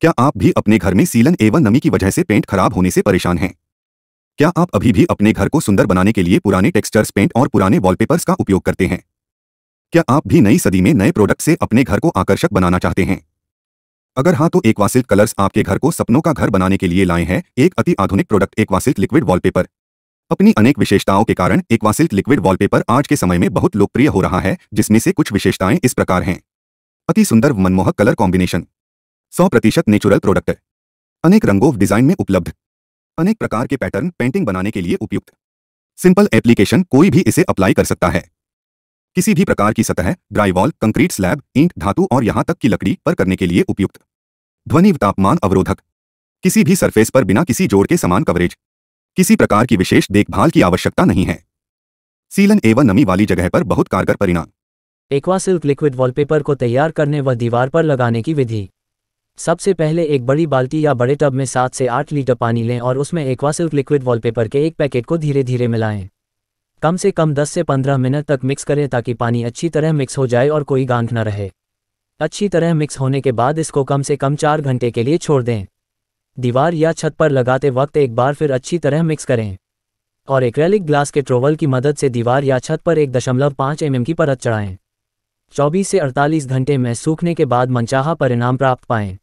क्या आप भी अपने घर में सीलन एवं नमी की वजह से पेंट खराब होने से परेशान हैं क्या आप अभी भी अपने घर को सुंदर बनाने के लिए पुराने टेक्सचर्स पेंट और पुराने वॉलपेपर्स का उपयोग करते हैं क्या आप भी नई सदी में नए प्रोडक्ट से अपने घर को आकर्षक बनाना चाहते हैं अगर हाँ तो एक वासिल कलर्स आपके घर को सपनों का घर बनाने के लिए लाए हैं एक अति आधुनिक प्रोडक्ट एक लिक्विड वॉलपेपर अपनी अनेक विशेषताओं के कारण एक लिक्विड वॉलपेपर आज के समय में बहुत लोकप्रिय हो रहा है जिसमें से कुछ विशेषताएं इस प्रकार हैं अति सुंदर मनमोहक कलर कॉम्बिनेशन सौ प्रतिशत नेचुरल प्रोडक्ट अनेक रंगों डिजाइन में उपलब्ध अनेक प्रकार के पैटर्न पेंटिंग बनाने के लिए उपयुक्त सिंपल एप्लीकेशन कोई भी इसे अप्लाई कर सकता है किसी भी प्रकार की सतह ड्राईवॉल कंक्रीट स्लैब ईंट धातु और यहाँ तक की लकड़ी पर करने के लिए उपयुक्त ध्वनि तापमान अवरोधक किसी भी सरफेस पर बिना किसी जोड़ के समान कवरेज किसी प्रकार की विशेष देखभाल की आवश्यकता नहीं है सीलन एवं नमी वाली जगह पर बहुत कारगर परिणाम एक्वा सिल्क लिक्विड वॉलपेपर को तैयार करने व दीवार पर लगाने की विधि सबसे पहले एक बड़ी बाल्टी या बड़े टब में सात से आठ लीटर पानी लें और उसमें एक्वासिल्क लिक्विड वॉलपेपर के एक पैकेट को धीरे धीरे मिलाएं कम से कम 10 से 15 मिनट तक मिक्स करें ताकि पानी अच्छी तरह मिक्स हो जाए और कोई गांठ न रहे अच्छी तरह मिक्स होने के बाद इसको कम से कम चार घंटे के लिए छोड़ दें दीवार या छत पर लगाते वक्त एक बार फिर अच्छी तरह मिक्स करें और एक्रेलिक ग्लास के ट्रोवल की मदद से दीवार या छत पर एक दशमलव पाँच एम की परत चढ़ाएं 24 से 48 घंटे में सूखने के बाद मनचाहा परिणाम प्राप्त पाएं